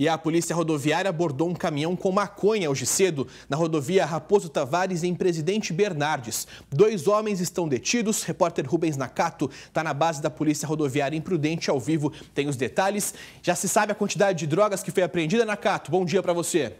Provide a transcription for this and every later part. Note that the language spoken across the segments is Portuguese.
E a Polícia Rodoviária abordou um caminhão com maconha hoje cedo na rodovia Raposo Tavares, em Presidente Bernardes. Dois homens estão detidos. Repórter Rubens Nakato está na base da Polícia Rodoviária Imprudente ao vivo. Tem os detalhes. Já se sabe a quantidade de drogas que foi apreendida, Nakato. Bom dia para você.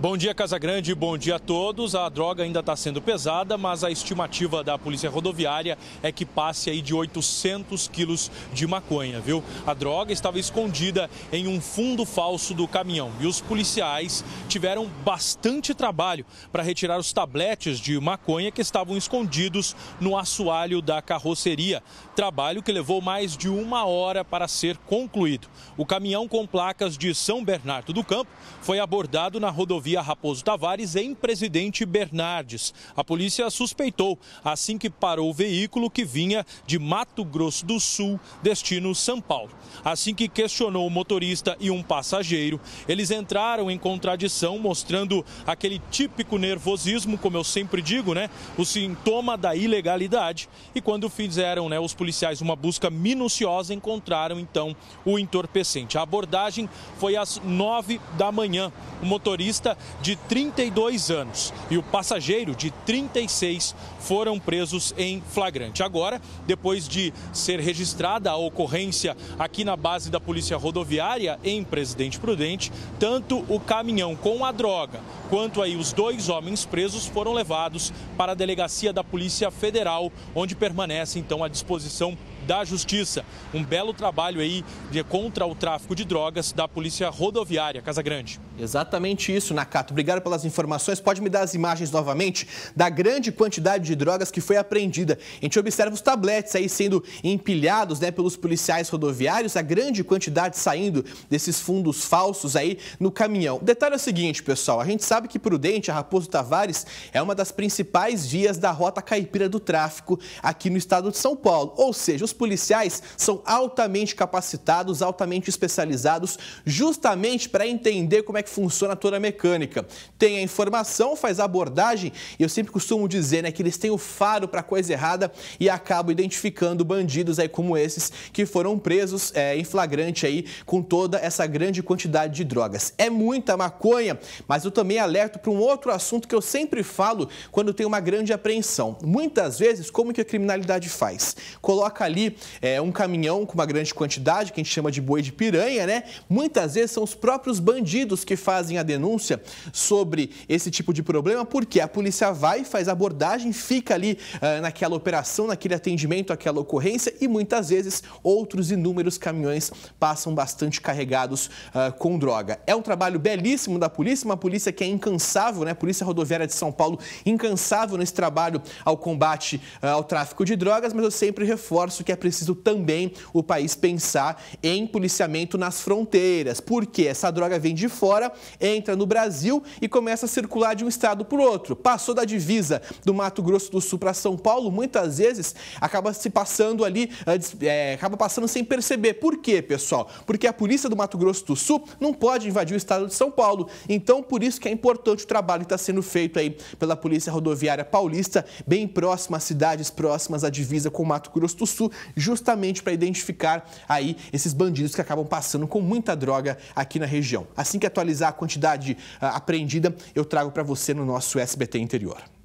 Bom dia, Casa Grande, bom dia a todos. A droga ainda está sendo pesada, mas a estimativa da Polícia Rodoviária é que passe aí de 800 quilos de maconha, viu? A droga estava escondida em um fundo falso do caminhão e os policiais tiveram bastante trabalho para retirar os tabletes de maconha que estavam escondidos no assoalho da carroceria. Trabalho que levou mais de uma hora para ser concluído. O caminhão com placas de São Bernardo do Campo foi abordado na rodovia rodovia Raposo Tavares em Presidente Bernardes. A polícia suspeitou assim que parou o veículo que vinha de Mato Grosso do Sul, destino São Paulo. Assim que questionou o motorista e um passageiro, eles entraram em contradição, mostrando aquele típico nervosismo, como eu sempre digo, né? O sintoma da ilegalidade. E quando fizeram, né, os policiais uma busca minuciosa, encontraram então o entorpecente. A abordagem foi às nove da manhã. O motorista de 32 anos e o passageiro de 36 foram presos em flagrante. Agora, depois de ser registrada a ocorrência aqui na base da Polícia Rodoviária em Presidente Prudente, tanto o caminhão com a droga quanto aí os dois homens presos foram levados para a delegacia da Polícia Federal, onde permanece então à disposição da Justiça. Um belo trabalho aí de contra o tráfico de drogas da Polícia Rodoviária Casa Grande. Exatamente isso, Nakato. Obrigado pelas informações. Pode me dar as imagens novamente da grande quantidade de drogas que foi apreendida. A gente observa os tabletes aí sendo empilhados né, pelos policiais rodoviários, a grande quantidade saindo desses fundos falsos aí no caminhão. O detalhe é o seguinte, pessoal, a gente sabe que Prudente, a Raposo Tavares, é uma das principais vias da rota caipira do tráfico aqui no estado de São Paulo. Ou seja, os policiais são altamente capacitados, altamente especializados, justamente para entender como é que funciona toda a mecânica. Tem a informação, faz a abordagem, e eu sempre costumo dizer né, que eles têm o faro para coisa errada e acabam identificando bandidos aí como esses que foram presos é, em flagrante aí com toda essa grande quantidade de drogas. É muita maconha, mas eu também alerto para um outro assunto que eu sempre falo quando tem uma grande apreensão. Muitas vezes, como que a criminalidade faz? Coloca ali ali é, um caminhão com uma grande quantidade, que a gente chama de boi de piranha, né? Muitas vezes são os próprios bandidos que fazem a denúncia sobre esse tipo de problema, porque a polícia vai, faz abordagem, fica ali ah, naquela operação, naquele atendimento, aquela ocorrência e muitas vezes outros inúmeros caminhões passam bastante carregados ah, com droga. É um trabalho belíssimo da polícia, uma polícia que é incansável, né? Polícia Rodoviária de São Paulo, incansável nesse trabalho ao combate ah, ao tráfico de drogas, mas eu sempre reforço que que é preciso também o país pensar em policiamento nas fronteiras, porque essa droga vem de fora, entra no Brasil e começa a circular de um estado para o outro. Passou da divisa do Mato Grosso do Sul para São Paulo, muitas vezes acaba se passando ali, é, acaba passando sem perceber. Por quê, pessoal? Porque a polícia do Mato Grosso do Sul não pode invadir o estado de São Paulo. Então, por isso que é importante o trabalho que está sendo feito aí pela Polícia Rodoviária Paulista, bem próximo às cidades próximas à divisa com o Mato Grosso do Sul, justamente para identificar aí esses bandidos que acabam passando com muita droga aqui na região. Assim que atualizar a quantidade ah, apreendida, eu trago para você no nosso SBT Interior.